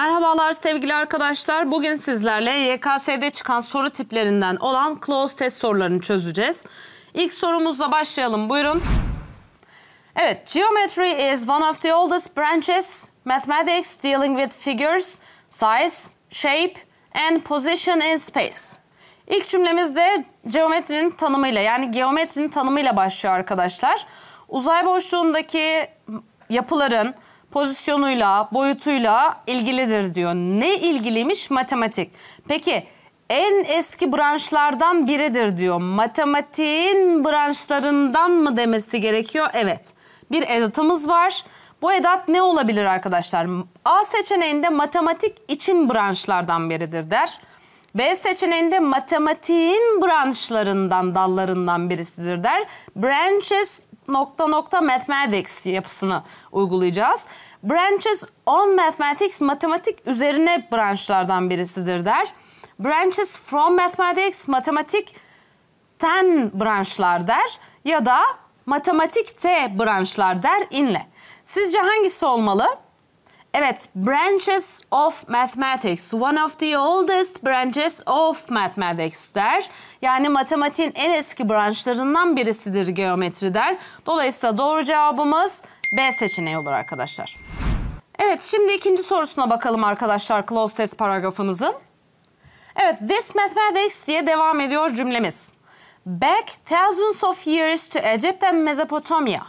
Merhabalar sevgili arkadaşlar. Bugün sizlerle YKS'de çıkan soru tiplerinden olan close test sorularını çözeceğiz. İlk sorumuzla başlayalım. Buyurun. Evet, geometry is one of the oldest branches. Mathematics dealing with figures, size, shape and position in space. İlk cümlemizde geometrinin tanımıyla yani geometrinin tanımıyla başlıyor arkadaşlar. Uzay boşluğundaki yapıların, pozisyonuyla, boyutuyla ilgilidir diyor. Ne ilgiliymiş? Matematik. Peki en eski branşlardan biridir diyor. Matematiğin branşlarından mı demesi gerekiyor? Evet. Bir edatımız var. Bu edat ne olabilir arkadaşlar? A seçeneğinde matematik için branşlardan biridir der. B seçeneğinde matematiğin branşlarından, dallarından birisidir der. Branches nokta nokta mathematics yapısını uygulayacağız. Branches on mathematics matematik üzerine branşlardan birisidir der. Branches from mathematics matematik ten branşlar der ya da matematikte branşlar der inle. Sizce hangisi olmalı? Evet, branches of mathematics, one of the oldest branches of mathematics der. Yani matematiğin en eski branşlarından birisidir geometri der. Dolayısıyla doğru cevabımız B seçeneği olur arkadaşlar. Evet, şimdi ikinci sorusuna bakalım arkadaşlar close test paragrafımızın. Evet, this mathematics diye devam ediyor cümlemiz. Back thousands of years to Egypt and Mesopotamia.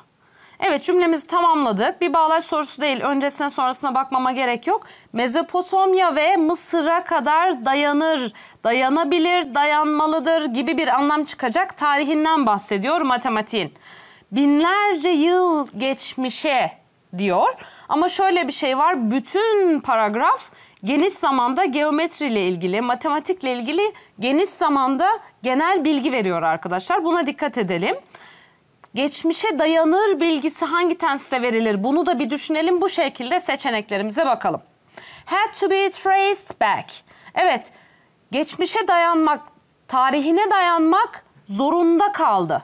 Evet cümlemizi tamamladık. Bir bağlaç sorusu değil. Öncesine sonrasına bakmama gerek yok. Mezopotamya ve Mısır'a kadar dayanır, dayanabilir, dayanmalıdır gibi bir anlam çıkacak tarihinden bahsediyor matematiğin. Binlerce yıl geçmişe diyor. Ama şöyle bir şey var. Bütün paragraf geniş zamanda geometriyle ilgili, matematikle ilgili geniş zamanda genel bilgi veriyor arkadaşlar. Buna dikkat edelim. Geçmişe dayanır bilgisi hangi tense verilir? Bunu da bir düşünelim. Bu şekilde seçeneklerimize bakalım. Had to be traced back. Evet, geçmişe dayanmak, tarihine dayanmak zorunda kaldı.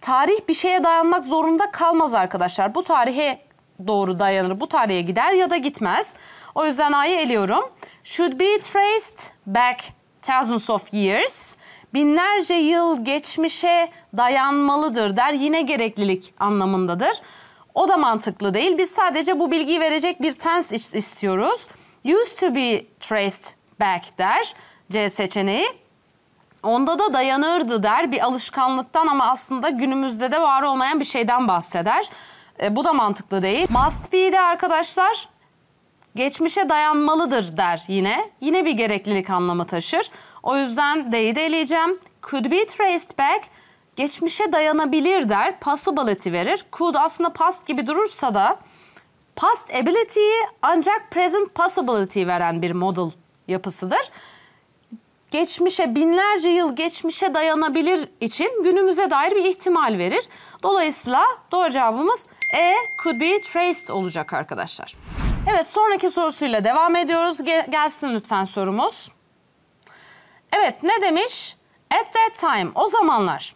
Tarih bir şeye dayanmak zorunda kalmaz arkadaşlar. Bu tarihe doğru dayanır. Bu tarihe gider ya da gitmez. O yüzden A'yı eliyorum. Should be traced back thousands of years binlerce yıl geçmişe dayanmalıdır der yine gereklilik anlamındadır. O da mantıklı değil. Biz sadece bu bilgiyi verecek bir tense istiyoruz. Used to be traced back der C seçeneği. Onda da dayanırdı der bir alışkanlıktan ama aslında günümüzde de var olmayan bir şeyden bahseder. E, bu da mantıklı değil. Must be de arkadaşlar geçmişe dayanmalıdır der yine. Yine bir gereklilik anlamı taşır. O yüzden D'yi de eleyeceğim. Could be traced back. Geçmişe dayanabilir der. Possibility verir. Could aslında past gibi durursa da past ability'yi ancak present possibility veren bir model yapısıdır. Geçmişe binlerce yıl geçmişe dayanabilir için günümüze dair bir ihtimal verir. Dolayısıyla doğru cevabımız E could be traced olacak arkadaşlar. Evet sonraki sorusuyla devam ediyoruz. gelsin lütfen sorumuz. Evet ne demiş? At that time, o zamanlar.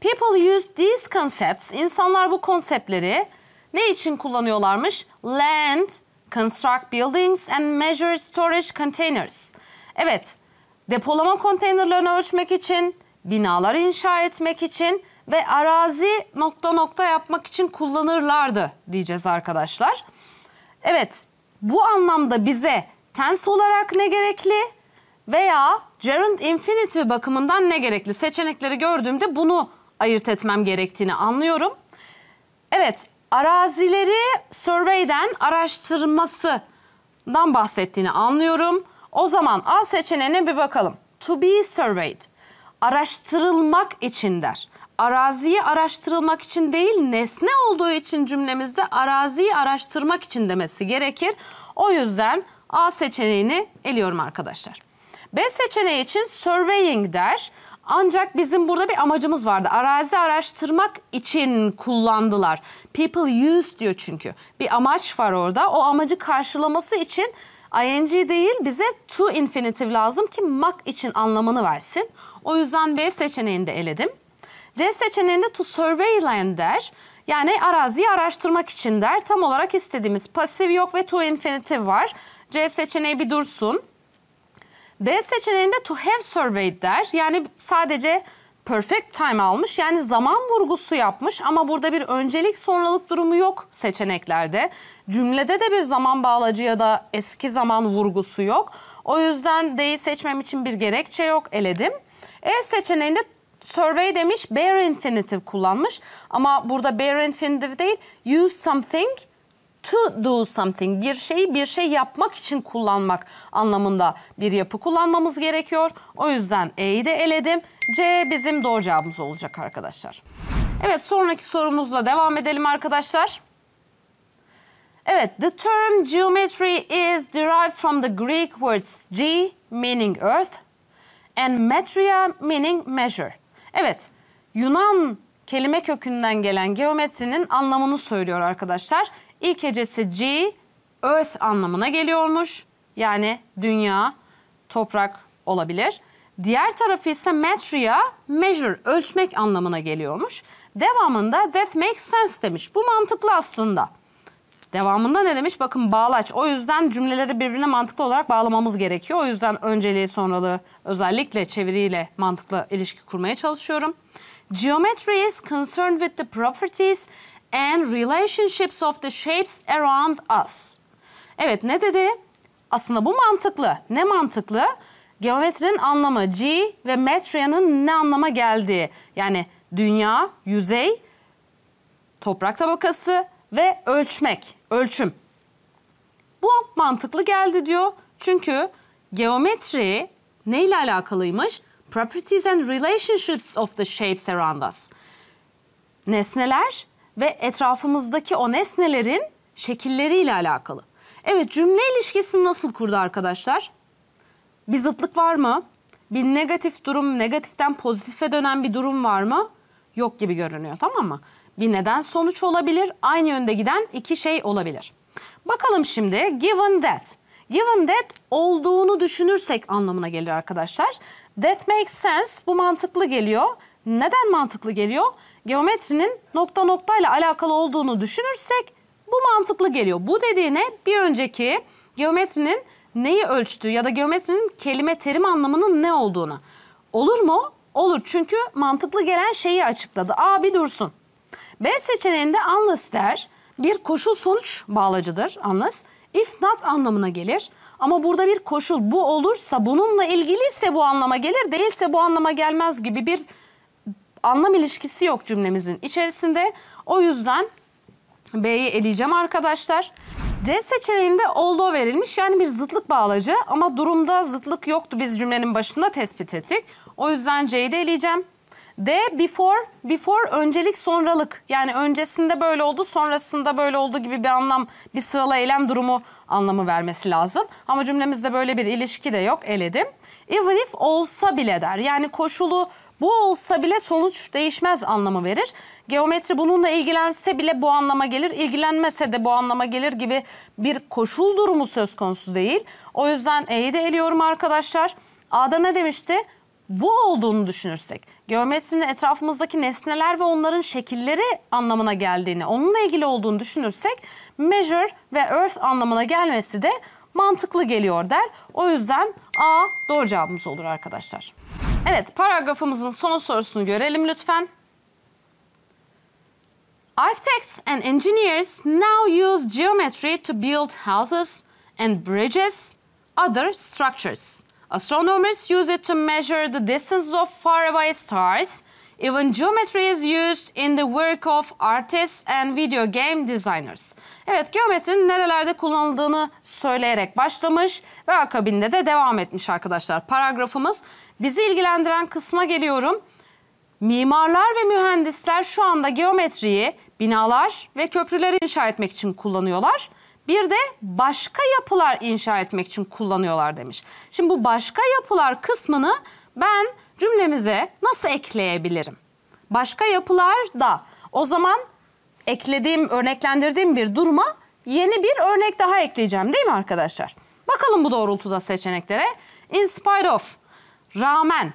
People used these concepts, insanlar bu konseptleri ne için kullanıyorlarmış? Land, construct buildings and measure storage containers. Evet, depolama konteynerlerini ölçmek için, binalar inşa etmek için ve arazi nokta nokta yapmak için kullanırlardı diyeceğiz arkadaşlar. Evet, bu anlamda bize tens olarak ne gerekli veya Gerund Infinity bakımından ne gerekli? Seçenekleri gördüğümde bunu ayırt etmem gerektiğini anlıyorum. Evet, arazileri survey'den araştırmasından bahsettiğini anlıyorum. O zaman A seçeneğine bir bakalım. To be surveyed. Araştırılmak için der. Araziyi araştırılmak için değil, nesne olduğu için cümlemizde araziyi araştırmak için demesi gerekir. O yüzden A seçeneğini eliyorum arkadaşlar. B seçeneği için surveying der. Ancak bizim burada bir amacımız vardı. Arazi araştırmak için kullandılar. People use diyor çünkü. Bir amaç var orada. O amacı karşılaması için ing değil bize to infinitive lazım ki mak için anlamını versin. O yüzden B seçeneğini de eledim. C seçeneğinde to survey land der. Yani araziyi araştırmak için der. Tam olarak istediğimiz pasif yok ve to infinitive var. C seçeneği bir dursun. D seçeneğinde to have surveyed der. Yani sadece perfect time almış. Yani zaman vurgusu yapmış ama burada bir öncelik sonralık durumu yok seçeneklerde. Cümlede de bir zaman bağlacı ya da eski zaman vurgusu yok. O yüzden D'yi seçmem için bir gerekçe yok eledim. E seçeneğinde survey demiş, bare infinitive kullanmış. Ama burada bare infinitive değil, use something to do something bir şeyi bir şey yapmak için kullanmak anlamında bir yapı kullanmamız gerekiyor. O yüzden E'yi de eledim. C bizim doğru cevabımız olacak arkadaşlar. Evet sonraki sorumuzla devam edelim arkadaşlar. Evet the term geometry is derived from the Greek words G meaning earth and metria meaning measure. Evet Yunan kelime kökünden gelen geometrinin anlamını söylüyor arkadaşlar. İlk hecesi G, earth anlamına geliyormuş. Yani dünya, toprak olabilir. Diğer tarafı ise metria, measure, ölçmek anlamına geliyormuş. Devamında that makes sense demiş. Bu mantıklı aslında. Devamında ne demiş? Bakın bağlaç. O yüzden cümleleri birbirine mantıklı olarak bağlamamız gerekiyor. O yüzden önceliği sonralığı özellikle çeviriyle mantıklı ilişki kurmaya çalışıyorum. Geometry is concerned with the properties and relationships of the shapes around us. Evet ne dedi? Aslında bu mantıklı. Ne mantıklı? Geometrinin anlamı G ve metria'nın ne anlama geldiği. Yani dünya, yüzey, toprak tabakası ve ölçmek, ölçüm. Bu mantıklı geldi diyor. Çünkü geometri neyle alakalıymış? Properties and relationships of the shapes around us. Nesneler ve etrafımızdaki o nesnelerin şekilleriyle alakalı. Evet cümle ilişkisini nasıl kurdu arkadaşlar? Bir zıtlık var mı? Bir negatif durum, negatiften pozitife dönen bir durum var mı? Yok gibi görünüyor tamam mı? Bir neden sonuç olabilir, aynı yönde giden iki şey olabilir. Bakalım şimdi given that. Given that olduğunu düşünürsek anlamına gelir arkadaşlar. That makes sense bu mantıklı geliyor. Neden mantıklı geliyor? geometrinin nokta nokta ile alakalı olduğunu düşünürsek bu mantıklı geliyor. Bu dediğine bir önceki geometrinin neyi ölçtüğü ya da geometrinin kelime terim anlamının ne olduğunu. Olur mu? Olur çünkü mantıklı gelen şeyi açıkladı. A bir dursun. B seçeneğinde unless'ler bir koşul sonuç bağlacıdır. Unless if not anlamına gelir. Ama burada bir koşul bu olursa bununla ilgiliyse bu anlama gelir değilse bu anlama gelmez gibi bir anlam ilişkisi yok cümlemizin içerisinde. O yüzden B'yi eleyeceğim arkadaşlar. C seçeneğinde although verilmiş yani bir zıtlık bağlacı ama durumda zıtlık yoktu biz cümlenin başında tespit ettik. O yüzden C'yi de eleyeceğim. D before, before öncelik sonralık. Yani öncesinde böyle oldu, sonrasında böyle oldu gibi bir anlam, bir sıralı eylem durumu anlamı vermesi lazım. Ama cümlemizde böyle bir ilişki de yok, eledim. Even if olsa bile der. Yani koşulu bu olsa bile sonuç değişmez anlamı verir. Geometri bununla ilgilense bile bu anlama gelir, ilgilenmese de bu anlama gelir gibi bir koşul durumu söz konusu değil. O yüzden E'yi de eliyorum arkadaşlar. A'da ne demişti? Bu olduğunu düşünürsek, geometrinin etrafımızdaki nesneler ve onların şekilleri anlamına geldiğini, onunla ilgili olduğunu düşünürsek measure ve earth anlamına gelmesi de mantıklı geliyor der. O yüzden A doğru cevabımız olur arkadaşlar. Evet, paragrafımızın son sorusunu görelim lütfen. Architects and engineers now use geometry to build houses and bridges, other structures. Astronomers use it to measure the distances of faraway stars. Even geometry is used in the work of artists and video game designers. Evet, geometrinin nerelerde kullanıldığını söyleyerek başlamış ve akabinde de devam etmiş arkadaşlar paragrafımız. Bizi ilgilendiren kısma geliyorum. Mimarlar ve mühendisler şu anda geometriyi binalar ve köprüleri inşa etmek için kullanıyorlar. Bir de başka yapılar inşa etmek için kullanıyorlar demiş. Şimdi bu başka yapılar kısmını ben cümlemize nasıl ekleyebilirim? Başka yapılar da o zaman eklediğim, örneklendirdiğim bir duruma yeni bir örnek daha ekleyeceğim değil mi arkadaşlar? Bakalım bu doğrultuda seçeneklere. In spite of rağmen,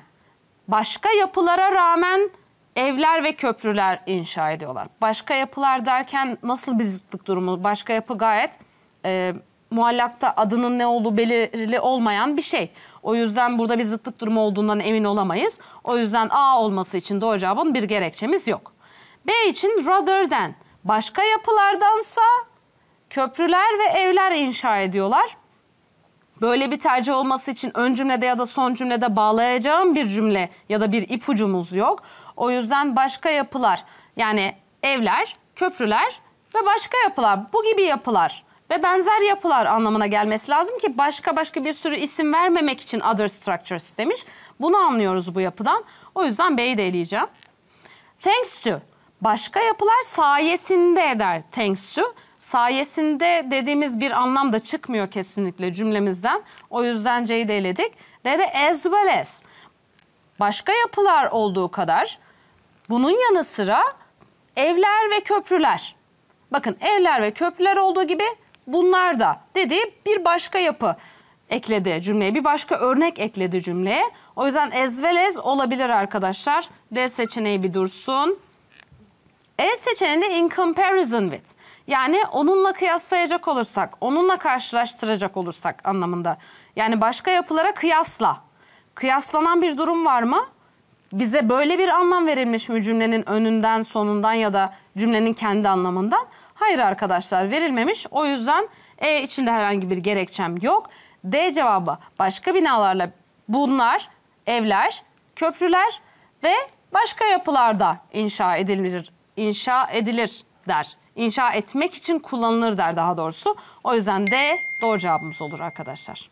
başka yapılara rağmen evler ve köprüler inşa ediyorlar. Başka yapılar derken nasıl bir zıtlık durumu? Başka yapı gayet e, muallakta adının ne olduğu belirli olmayan bir şey. O yüzden burada bir zıtlık durumu olduğundan emin olamayız. O yüzden A olması için doğru cevabın bir gerekçemiz yok. B için rather than başka yapılardansa köprüler ve evler inşa ediyorlar böyle bir tercih olması için ön cümlede ya da son cümlede bağlayacağım bir cümle ya da bir ipucumuz yok. O yüzden başka yapılar yani evler, köprüler ve başka yapılar bu gibi yapılar ve benzer yapılar anlamına gelmesi lazım ki başka başka bir sürü isim vermemek için other structures demiş. Bunu anlıyoruz bu yapıdan. O yüzden B'yi de eleyeceğim. Thanks to başka yapılar sayesinde eder thanks to sayesinde dediğimiz bir anlam da çıkmıyor kesinlikle cümlemizden. O yüzden C'yi de eledik. D de as well as. Başka yapılar olduğu kadar bunun yanı sıra evler ve köprüler. Bakın evler ve köprüler olduğu gibi bunlar da dediği bir başka yapı ekledi cümleye. Bir başka örnek ekledi cümleye. O yüzden as well as olabilir arkadaşlar. D seçeneği bir dursun. E seçeneğinde in comparison with. Yani onunla kıyaslayacak olursak, onunla karşılaştıracak olursak anlamında. Yani başka yapılara kıyasla. Kıyaslanan bir durum var mı? Bize böyle bir anlam verilmiş mi cümlenin önünden, sonundan ya da cümlenin kendi anlamından? Hayır arkadaşlar verilmemiş. O yüzden E içinde herhangi bir gerekçem yok. D cevabı başka binalarla bunlar evler, köprüler ve başka yapılarda inşa edilir, inşa edilir der inşa etmek için kullanılır der daha doğrusu. O yüzden D doğru cevabımız olur arkadaşlar.